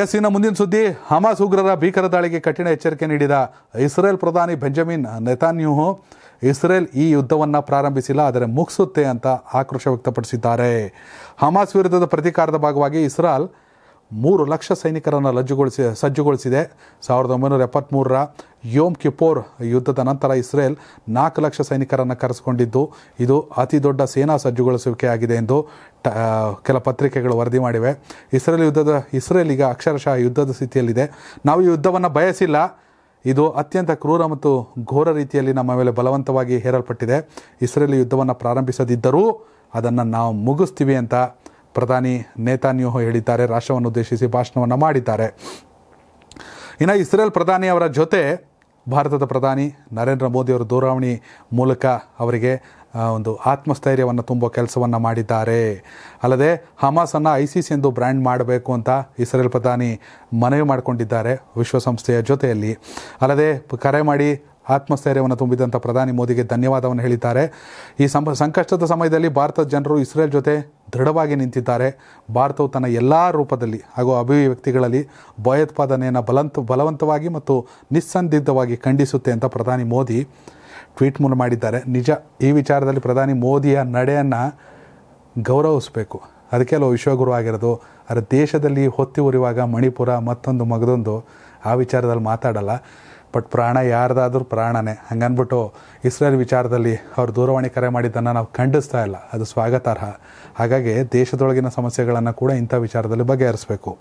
ಎಸ್ಸಿನ ಮುಂದಿನ ಸುದ್ದಿ ಹಮಾಸ್ ಉಗ್ರರ ಭೀಕರ ದಾಳಿಗೆ ಕಠಿಣ ಎಚ್ಚರಿಕೆ ನೀಡಿದ ಇಸ್ರೇಲ್ ಪ್ರಧಾನಿ ಬೆಂಜಮಿನ್ ನೆತಾನ್ಯೂಹು ಇಸ್ರೇಲ್ ಈ ಯುದ್ಧವನ್ನು ಪ್ರಾರಂಭಿಸಿಲ್ಲ ಆದರೆ ಮುಗಿಸುತ್ತೆ ಅಂತ ಆಕ್ರೋಶ ವ್ಯಕ್ತಪಡಿಸಿದ್ದಾರೆ ಹಮಾಸ್ ವಿರುದ್ಧದ ಪ್ರತೀಕಾರದ ಭಾಗವಾಗಿ ಇಸ್ರಾಲ್ ಮೂರು ಲಕ್ಷ ಸೈನಿಕರನ್ನು ಲಜ್ಜುಗೊಳಿಸಿ ಸಜ್ಜುಗೊಳಿಸಿದೆ ಸಾವಿರದ ಒಂಬೈನೂರ ಎಪ್ಪತ್ತ್ಮೂರರ ಯೋಮ್ ಕಿಪೋರ್ ಯುದ್ಧದ ನಂತರ ಇಸ್ರೇಲ್ ನಾಲ್ಕು ಲಕ್ಷ ಸೈನಿಕರನ್ನು ಕರೆಸಿಕೊಂಡಿದ್ದು ಇದು ಅತಿ ದೊಡ್ಡ ಸೇನಾ ಸಜ್ಜುಗೊಳಿಸುವಿಕೆ ಆಗಿದೆ ಎಂದು ಟ ಕೆಲ ಪತ್ರಿಕೆಗಳು ವರದಿ ಮಾಡಿವೆ ಇಸ್ರೇಲ್ ಯುದ್ಧದ ಇಸ್ರೇಲ್ ಈಗ ಅಕ್ಷರಶಃ ಯುದ್ಧದ ಸ್ಥಿತಿಯಲ್ಲಿದೆ ನಾವು ಈ ಯುದ್ಧವನ್ನು ಬಯಸಿಲ್ಲ ಇದು ಅತ್ಯಂತ ಕ್ರೂರ ಮತ್ತು ಘೋರ ರೀತಿಯಲ್ಲಿ ನಮ್ಮ ಮೇಲೆ ಬಲವಂತವಾಗಿ ಹೇರಲ್ಪಟ್ಟಿದೆ ಇಸ್ರೇಲ್ ಯುದ್ಧವನ್ನು ಪ್ರಾರಂಭಿಸದಿದ್ದರೂ ಅದನ್ನು ನಾವು ಮುಗಿಸ್ತೀವಿ ಅಂತ ಪ್ರಧಾನಿ ನೇತಾನ್ಯೂಹು ಹೇಳಿದ್ದಾರೆ ರಾಷ್ಟ್ರವನ್ನು ಉದ್ದೇಶಿಸಿ ಭಾಷಣವನ್ನು ಮಾಡಿದ್ದಾರೆ ಇನ್ನು ಇಸ್ರೇಲ್ ಪ್ರಧಾನಿ ಅವರ ಜೊತೆ ಭಾರತದ ಪ್ರಧಾನಿ ನರೇಂದ್ರ ಮೋದಿಯವರು ದೂರವಾಣಿ ಮೂಲಕ ಅವರಿಗೆ ಒಂದು ಆತ್ಮಸ್ಥೈರ್ಯವನ್ನು ತುಂಬೋ ಕೆಲಸವನ್ನು ಮಾಡಿದ್ದಾರೆ ಅಲ್ಲದೆ ಹಮಾಸನ್ನು ಸಿ ಎಂದು ಬ್ರ್ಯಾಂಡ್ ಮಾಡಬೇಕು ಅಂತ ಇಸ್ರೇಲ್ ಪ್ರಧಾನಿ ಮನವಿ ಮಾಡಿಕೊಂಡಿದ್ದಾರೆ ವಿಶ್ವಸಂಸ್ಥೆಯ ಜೊತೆಯಲ್ಲಿ ಅಲ್ಲದೆ ಕರೆ ಮಾಡಿ ಆತ್ಮಸ್ಥೈರ್ಯವನ್ನು ತುಂಬಿದಂಥ ಪ್ರಧಾನಿ ಮೋದಿಗೆ ಧನ್ಯವಾದವನ್ನು ಹೇಳಿದ್ದಾರೆ ಈ ಸಂಕಷ್ಟದ ಸಮಯದಲ್ಲಿ ಭಾರತದ ಜನರು ಇಸ್ರೇಲ್ ಜೊತೆ ದೃಢವಾಗಿ ನಿಂತಿದ್ದಾರೆ ಭಾರತವು ತನ್ನ ಎಲ್ಲ ರೂಪದಲ್ಲಿ ಹಾಗೂ ಅಭಿವ್ಯಕ್ತಿಗಳಲ್ಲಿ ಭಯೋತ್ಪಾದನೆಯನ್ನು ಬಲಂತ ಬಲವಂತವಾಗಿ ಮತ್ತು ನಿಸ್ಸಂದಿಗ್ಧವಾಗಿ ಖಂಡಿಸುತ್ತೆ ಅಂತ ಪ್ರಧಾನಿ ಮೋದಿ ಟ್ವೀಟ್ ಮೂಲ ಮಾಡಿದ್ದಾರೆ ನಿಜ ಈ ವಿಚಾರದಲ್ಲಿ ಪ್ರಧಾನಿ ಮೋದಿಯ ನಡೆಯನ್ನು ಗೌರವಿಸಬೇಕು ಅದಕ್ಕೆ ಅಲ್ಲೋ ವಿಶ್ವಗುರು ಆಗಿರೋದು ಅದರ ದೇಶದಲ್ಲಿ ಹೊತ್ತಿ ಉರಿಯುವಾಗ ಮಣಿಪುರ ಮತ್ತೊಂದು ಮಗದೊಂದು ಆ ವಿಚಾರದಲ್ಲಿ ಮಾತಾಡಲ್ಲ ಬಟ್ ಪ್ರಾಣ ಯಾರ್ದಾದ್ರೂ ಪ್ರಾಣನೇ ಹಂಗನ್ಬಿಟ್ಟು ಇಸ್ರೇಲ್ ವಿಚಾರದಲ್ಲಿ ಅವ್ರು ದೂರವಾಣಿ ಕರೆ ಮಾಡಿದ್ದನ್ನು ನಾವು ಖಂಡಿಸ್ತಾ ಇಲ್ಲ ಅದು ಸ್ವಾಗತಾರ್ಹ ಹಾಗಾಗಿ ದೇಶದೊಳಗಿನ ಸಮಸ್ಯೆಗಳನ್ನು ಕೂಡ ಇಂಥ ವಿಚಾರದಲ್ಲಿ ಬಗೆಹರಿಸಬೇಕು